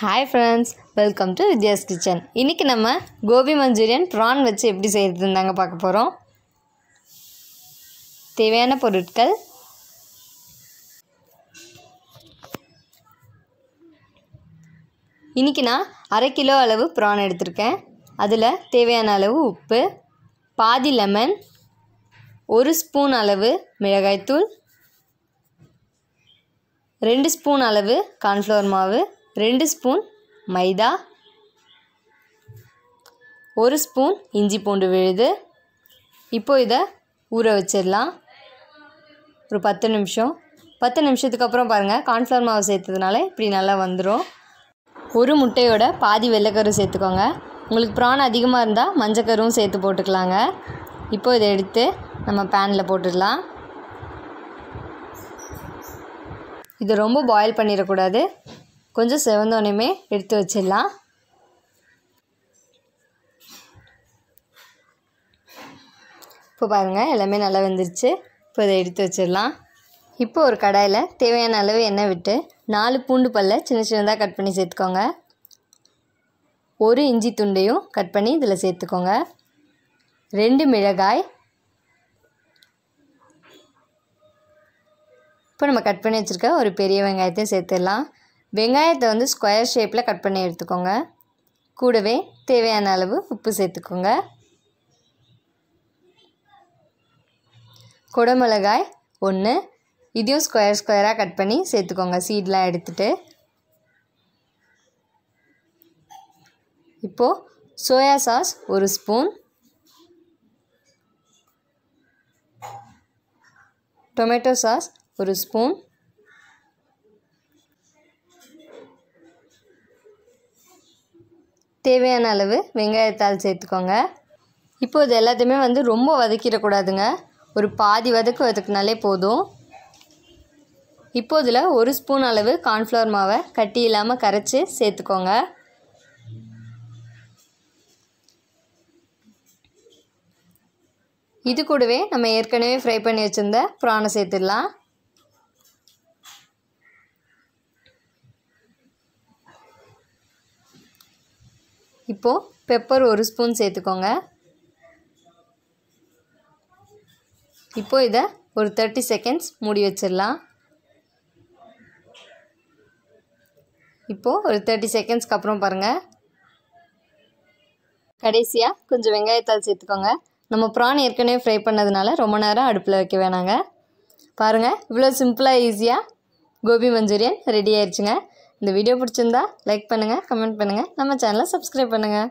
hi friends welcome to Vidya's kitchen இன்றைக்கி நம்ம Gopi Manchurian PRAN வச்சு எப்படி செய்கிறது தாங்க பார்க்க போகிறோம் தேவையான பொருட்கள் இன்றைக்கி நான் அரை கிலோ அளவு ப்ரான் எடுத்திருக்கேன் அதில் தேவையான அளவு உப்பு பாதி லெமன் ஒரு ஸ்பூன் அளவு மிளகாய்த்தூள் ரெண்டு ஸ்பூன் அளவு கார்ன்ஃப்ளவர் மாவு ரெண்டு ஸ்பூன் மைதா ஒரு ஸ்பூன் இஞ்சி பூண்டு விழுது இப்போது இதை ஊற வச்சிடலாம் ஒரு பத்து நிமிஷம் பத்து நிமிஷத்துக்கு அப்புறம் பாருங்கள் கார்ன்ஃப்ளவர் மாவு சேர்த்ததுனால இப்படி நல்லா வந்துடும் ஒரு முட்டையோட பாதி வெள்ளைக்கரு சேர்த்துக்கோங்க உங்களுக்கு ப்ரான் அதிகமாக இருந்தால் மஞ்சக்கருவும் சேர்த்து போட்டுக்கலாங்க இப்போ இதை எடுத்து நம்ம பேனில் போட்டுடலாம் இது ரொம்ப பாயில் பண்ணிடக்கூடாது கொஞ்சம் செவந்தோனையுமே எடுத்து வச்சிடலாம் இப்போ பாருங்கள் எல்லாமே நல்லா வெந்துருச்சு இப்போ இதை எடுத்து வச்சிடலாம் இப்போ ஒரு கடாயில் தேவையான அளவு எண்ணெய் விட்டு நாலு பூண்டு பல்ல சின்ன சின்னதாக கட் பண்ணி சேர்த்துக்கோங்க ஒரு இஞ்சி துண்டையும் கட் பண்ணி இதில் சேர்த்துக்கோங்க ரெண்டு மிளகாய் இப்போ நம்ம கட் பண்ணி வச்சுருக்க ஒரு பெரிய வெங்காயத்தையும் சேர்த்துடலாம் வெங்காயத்தை வந்து ஸ்கொயர் ஷேப்பில் கட் பண்ணி எடுத்துக்கோங்க கூடவே தேவையான அளவு உப்பு சேர்த்துக்கோங்க குடமிளகாய் ஒன்று இதையும் ஸ்கொயர் ஸ்கொயராக கட் பண்ணி சேர்த்துக்கோங்க சீட்லாம் எடுத்துகிட்டு இப்போது சோயா சாஸ் ஒரு ஸ்பூன் டொமேட்டோ சாஸ் ஒரு ஸ்பூன் தேவையான அளவு வெங்காயத்தால் சேர்த்துக்கோங்க இப்போ இது எல்லாத்தையுமே வந்து ரொம்ப வதக்கிடக்கூடாதுங்க ஒரு பாதி வதக்கு வதக்குனாலே போதும் இப்போ இதில் ஒரு ஸ்பூன் அளவு கார்ன்ஃப்ளவர் மாவை கட்டி இல்லாமல் கரைச்சி சேர்த்துக்கோங்க இது கூடவே நம்ம ஏற்கனவே ஃப்ரை பண்ணி வச்சுருந்த ப்ரானை சேர்த்துடலாம் இப்போது பெப்பர் ஒரு ஸ்பூன் சேர்த்துக்கோங்க இப்போது இதை ஒரு தேர்ட்டி செகண்ட்ஸ் மூடி வச்சிடலாம் இப்போது ஒரு தேர்ட்டி செகண்ட்ஸ்க்கு அப்புறம் பாருங்கள் கடைசியாக கொஞ்சம் வெங்காயத்தால் சேர்த்துக்கோங்க நம்ம ப்ரான் ஏற்கனவே ஃப்ரை பண்ணதுனால ரொம்ப நேரம் அடுப்பில் வைக்க வேணாங்க பாருங்கள் இவ்வளோ சிம்பிளாக ஈஸியாக கோபி மஞ்சூரியன் ரெடி ஆயிடுச்சுங்க இந்த வீடியோ பிடிச்சிருந்தா லைக் பண்ணுங்கள் கமெண்ட் பண்ணுங்கள் நம்ம சேனலை சப்ஸ்கிரைப் பண்ணுங்கள்